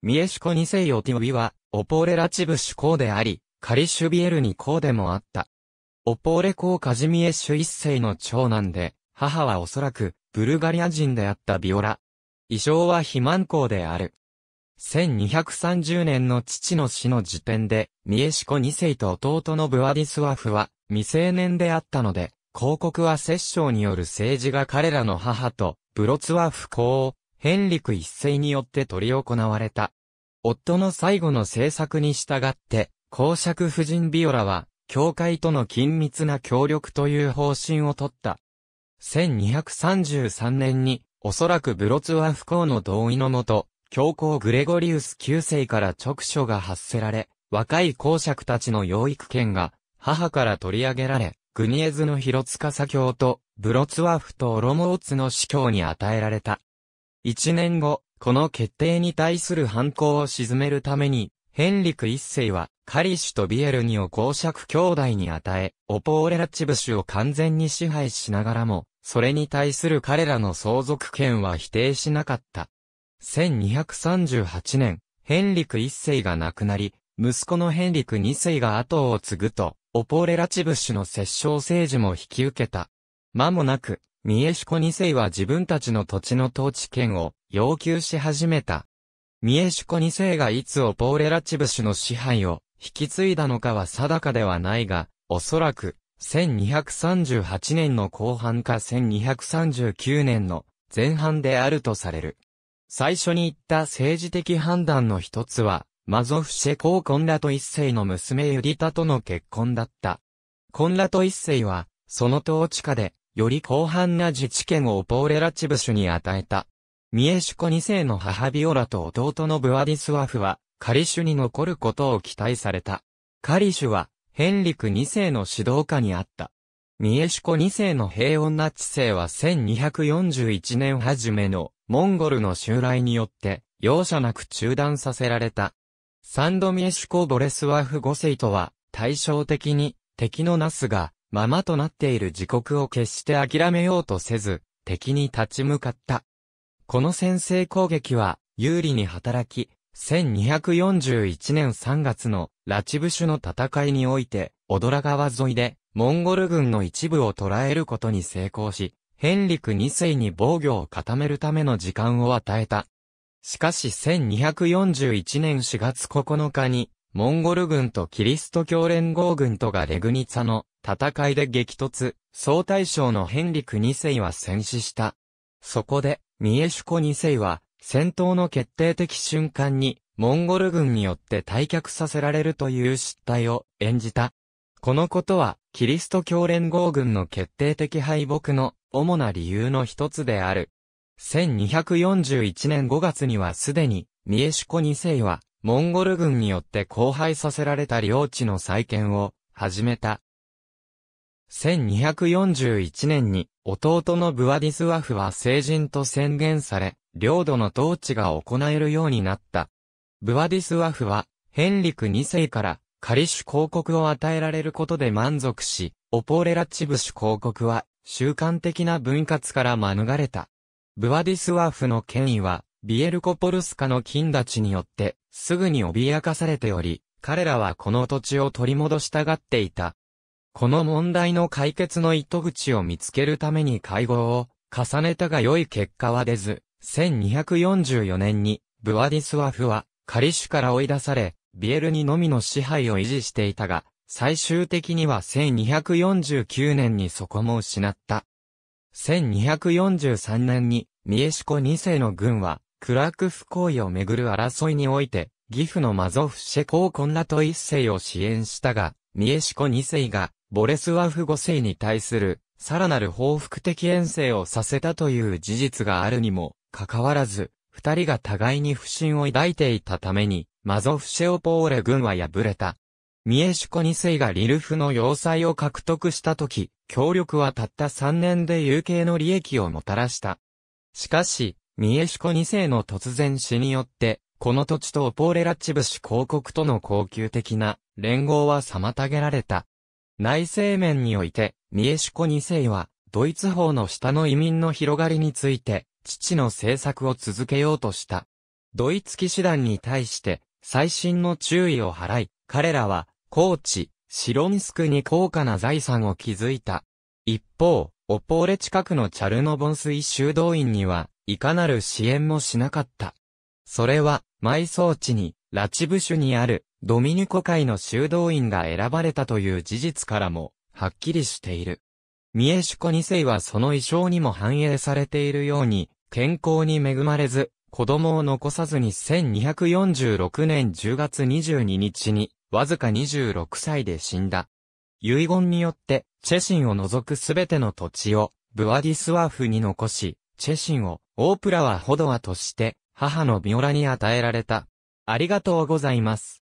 ミエシコ二世イオティオビは、オポーレラチブ主公であり、カリシュビエルニ公でもあった。オポーレ公カジミエシュ一世の長男で、母はおそらく、ブルガリア人であったビオラ。衣装は肥満公である。1230年の父の死の時点で、ミエシコ二世と弟のブワディスワフは未成年であったので、広告は摂政による政治が彼らの母と、ブロツワフ公をヘンリク一世によって執り行われた。夫の最後の政策に従って、公爵夫人ビオラは、教会との緊密な協力という方針をとった。1233年に、おそらくブロツワフ公の同意のもと、教皇グレゴリウス9世から直書が発せられ、若い公爵たちの養育権が、母から取り上げられ、グニエズの広塚教と、ブロツワフとオロモーツの司教に与えられた。一年後、この決定に対する反抗を鎮めるために、ヘンリク一世は、カリシュとビエルニを公爵兄弟に与え、オポーレラチブシュを完全に支配しながらも、それに対する彼らの相続権は否定しなかった。1238年、ヘンリク一世が亡くなり、息子のヘンリク二世が後を継ぐと、オポーレラチブシュの摂政政治も引き受けた。間もなく、三重子二世は自分たちの土地の統治権を要求し始めた。三重子二世がいつオポーレラチブ氏の支配を引き継いだのかは定かではないが、おそらく、1238年の後半か1239年の前半であるとされる。最初に言った政治的判断の一つは、マゾフシェ公コンラト一世の娘ユリタとの結婚だった。コンラト一世は、その統治下で、より広範な自治権をポーレラチブシュに与えた。ミエシュコ2世の母ビオラと弟のブアディスワフは、カリシュに残ることを期待された。カリシュは、ヘンリク2世の指導下にあった。ミエシュコ2世の平穏な治世は1241年初めのモンゴルの襲来によって容赦なく中断させられた。サンドミエシュコ・ボレスワフ5世とは対照的に敵のナスがままとなっている自国を決して諦めようとせず、敵に立ち向かった。この先制攻撃は、有利に働き、1241年3月のラチブシュの戦いにおいて、オドラ川沿いで、モンゴル軍の一部を捕らえることに成功し、ヘンリク2世に防御を固めるための時間を与えた。しかし1241年4月9日に、モンゴル軍とキリスト教連合軍とがレグニツァの戦いで激突、総大将のヘンリク2世は戦死した。そこで、ミエシュコ2世は、戦闘の決定的瞬間に、モンゴル軍によって退却させられるという失態を演じた。このことは、キリスト教連合軍の決定的敗北の主な理由の一つである。1241年5月にはすでに、ミエシュコ2世は、モンゴル軍によって荒廃させられた領地の再建を始めた。1241年に弟のブワディスワフは成人と宣言され、領土の統治が行えるようになった。ブワディスワフは、ヘンリク2世からカリシュ公国を与えられることで満足し、オポーレラチブシュ公国は、習慣的な分割から免れた。ブワディスワフの権威は、ビエルコポルスカの金立ちによって、すぐに脅かされており、彼らはこの土地を取り戻したがっていた。この問題の解決の糸口を見つけるために会合を重ねたが良い結果は出ず、1244年にブワディスワフはカリシュから追い出され、ビエルにのみの支配を維持していたが、最終的には1249年にそこも失った。1243年にミエシコ2世の軍はクラクフ行為をめぐる争いにおいて、義父のマゾフシェコーコンラト一世を支援したが、ミエシコ二世が、ボレスワフ五世に対する、さらなる報復的遠征をさせたという事実があるにも、かかわらず、二人が互いに不信を抱いていたために、マゾフシェオポーレ軍は敗れた。ミエシコ二世がリルフの要塞を獲得した時、協力はたった三年で有形の利益をもたらした。しかし、ミエシコ2世の突然死によって、この土地とオポーレラチブシ公国との恒久的な連合は妨げられた。内政面において、ミエシコ2世は、ドイツ法の下の移民の広がりについて、父の政策を続けようとした。ドイツ騎士団に対して、最新の注意を払い、彼らは、高知、シロンスクに高価な財産を築いた。一方、オポーレ近くのチャルノボンスイ修道院には、いかなる支援もしなかった。それは、埋葬地に、ラチブシュにある、ドミニコ会の修道院が選ばれたという事実からも、はっきりしている。ミエシュコ二世はその遺症にも反映されているように、健康に恵まれず、子供を残さずに1246年10月22日に、わずか26歳で死んだ。遺言によって、チェシンを除くすべての土地を、ブアディスワフに残し、チェシンをオープラはホドアとして、母のビオラに与えられた。ありがとうございます。